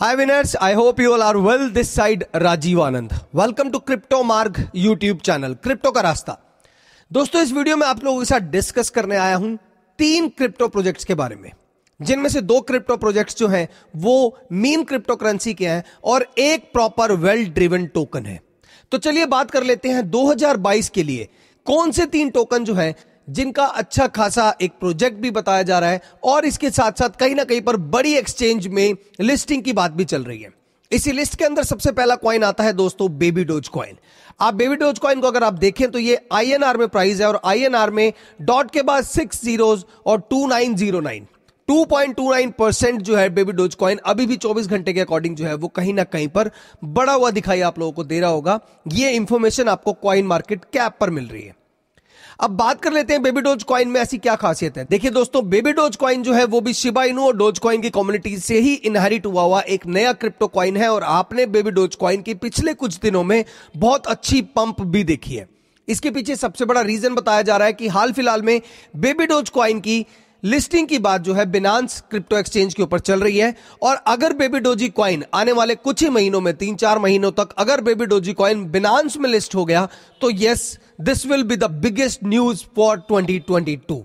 Hi winners, I hope you all are well. This side Rajiv Anand. Welcome to Crypto Marg YouTube channel. Crypto का रास्ता दोस्तों इस video में आप लोगों के साथ डिस्कस करने आया हूं तीन क्रिप्टो प्रोजेक्ट्स के बारे में जिनमें से दो क्रिप्टो प्रोजेक्ट्स जो हैं वो मीम क्रिप्टो करेंसी के हैं और एक प्रॉपर वेल ड्रिवन टोकन है तो चलिए बात कर लेते हैं 2022 के लिए कौन से तीन टोकन जो है जिनका अच्छा खासा एक प्रोजेक्ट भी बताया जा रहा है और इसके साथ साथ कहीं ना कहीं पर बड़ी एक्सचेंज में लिस्टिंग की बात भी चल रही है इसी लिस्ट के अंदर सबसे पहला कॉइन आता है दोस्तों बेबी डोज कॉइन आप बेबी डोज कॉइन को अगर आप देखें तो ये आईएनआर में प्राइस है और आईएनआर में डॉट के बाद सिक्स जीरो और two nine zero nine two two point nine percent जो है बेबी डोज कॉइन अभी भी चौबीस घंटे के अकॉर्डिंग जो है वो कहीं ना कहीं पर बड़ा हुआ दिखाई आप लोगों को दे रहा होगा ये इंफॉर्मेशन आपको कॉइन मार्केट कैप पर मिल रही है अब बात कर लेते हैं बेबी डोज कॉइन में ऐसी क्या खासियत है देखिए दोस्तों बेबी डोज कॉइन जो है वो भी शिबा इनू और डोज कॉइन की कम्युनिटी से ही इनहेरिट हुआ हुआ एक नया क्रिप्टो कॉइन है और आपने बेबी डोज कॉइन की पिछले कुछ दिनों में बहुत अच्छी पंप भी देखी है इसके पीछे सबसे बड़ा रीजन बताया जा रहा है कि हाल फिलहाल में बेबी डोज कॉइन की लिस्टिंग की बात जो है बिनांस क्रिप्टो एक्सचेंज के ऊपर चल रही है और अगर बेबी डोजी क्वाइन आने वाले कुछ ही महीनों में तीन चार महीनों तक अगर बेबी डोजी कॉइन बिनांस में लिस्ट हो गया तो yes this will be the biggest news for 2022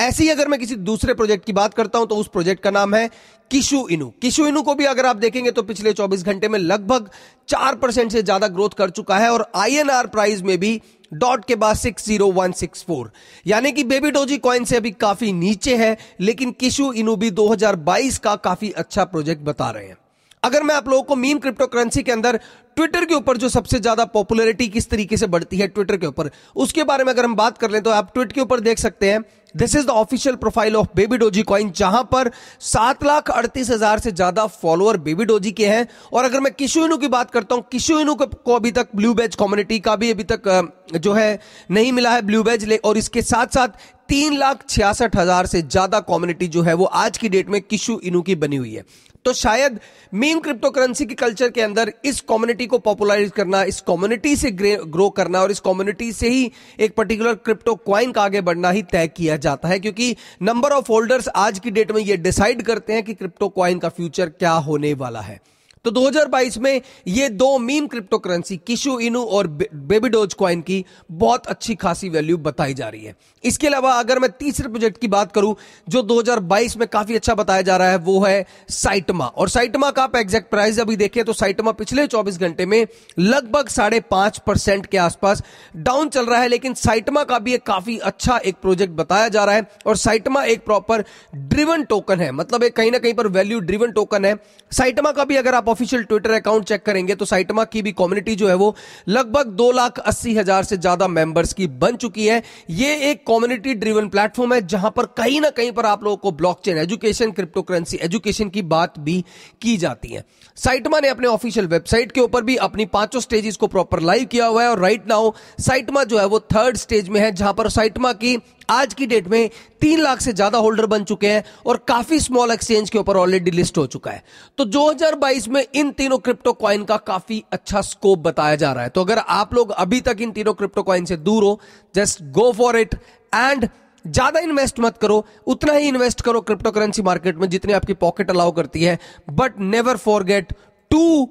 ऐसे ही अगर मैं किसी दूसरे प्रोजेक्ट की बात करता हूं तो उस प्रोजेक्ट का नाम है किशु इनू किशु इनू को भी अगर आप देखेंगे तो पिछले 24 घंटे में लगभग 4 परसेंट से ज्यादा ग्रोथ कर चुका है और आई आर प्राइस में भी डॉट के बाद six six zero one four यानी कि बेबी डोजी कॉइन से अभी काफी नीचे है लेकिन किशु इनू भी 2022 का काफी अच्छा प्रोजेक्ट बता रहे हैं अगर मैं आप लोगों को मीम क्रिप्टो करेंसी के अंदर ट्विटर के ऊपर जो सबसे ज्यादा पॉपुलरिटी किस तरीके से बढ़ती है ट्विटर के ऊपर उसके बारे में अगर हम बात कर लें तो आप ट्विट के ऊपर देख सकते हैं this is the official profile of baby doge coin जहां पर सात लाख अड़तीस हजार से ज्यादा फॉलोअर बेबी डोजी के हैं और अगर मैं किशु इनू की बात करता हूं किशु इनू को अभी तक ब्लू बेज कम्युनिटी का भी अभी तक जो है नहीं मिला है ब्लू बेज ले और इसके साथ साथ तीन लाख छियासठ हजार से ज्यादा कम्युनिटी जो है वो आज की डेट में किशु इनू की बनी हुई है तो शायद मीम क्रिप्टो करेंसी कल्चर के अंदर इस कम्युनिटी कम्युनिटी को पॉपुलराइज करना इस कम्युनिटी से ग्रो करना और इस कम्युनिटी से ही एक पर्टिकुलर क्रिप्टो क्वाइन का आगे बढ़ना ही तय किया जाता है क्योंकि नंबर ऑफ होल्डर्स आज की डेट में ये डिसाइड करते हैं कि क्रिप्टो क्वाइन का फ्यूचर क्या होने वाला है तो 2022 में ये दो मीम क्रिप्टो करेंसी किशु इनू और बेबी डोज कॉइन की बहुत अच्छी खासी वैल्यू बताई जा रही है इसके अलावा अगर मैं तीसरे प्रोजेक्ट की बात करूं जो 2022 में काफी अच्छा बताया जा रहा है वो है साइटमा और साइटमा का आप एग्जैक्ट प्राइस अभी देखें तो साइटमा पिछले 24 घंटे में लगभग साढ़े पांच परसेंट के आसपास डाउन चल रहा है लेकिन साइटमा का भी एक काफी अच्छा एक प्रोजेक्ट बताया जा रहा है और साइटमा एक प्रॉपर ड्रिवन टोकन है मतलब एक कहीं ना कहीं पर वैल्यू ड्रिवन टोकन है साइटमा का भी अगर आप ऑफिशियल ट्विटर अकाउंट चेक करेंगे तो साइटमा की भी कम्युनिटी जो है वो लगभग दो लाख अस्सी हजार से ज्यादा मेंबर्स की बन चुकी है ये एक कम्युनिटी ड्रिवन प्लेटफॉर्म है जहां पर कहीं ना कहीं पर आप लोगों को blockchain education crypto currency education की बात भी की जाती है साइटमा ने अपने ऑफिशियल वेबसाइट के ऊपर भी अपनी पांचों स्टेजेस को प्रॉपर लाइव किया हुआ है और राइट नाउ साइटमा जो है वो थर्ड स्टेज में है जहां पर साइटमा की आज की डेट में तीन लाख से ज्यादा होल्डर बन चुके हैं और काफी स्मॉल एक्सचेंज के ऊपर ऑलरेडी लिस्ट हो चुका है तो 2022 में इन तीनों क्रिप्टो कॉइन का काफी अच्छा स्कोप बताया जा रहा है तो अगर आप लोग अभी तक इन तीनों क्रिप्टो कॉइन से दूर हो just go for it and ज्यादा इन्वेस्ट मत करो उतना ही इन्वेस्ट करो क्रिप्टो करेंसी मार्केट में जितनी आपकी पॉकेट अलाउ करती है but never forget to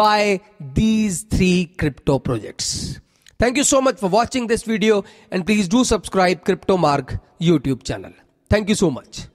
buy these three crypto projects Thank you so much for watching this video and please do subscribe CryptoMark YouTube channel. Thank you so much.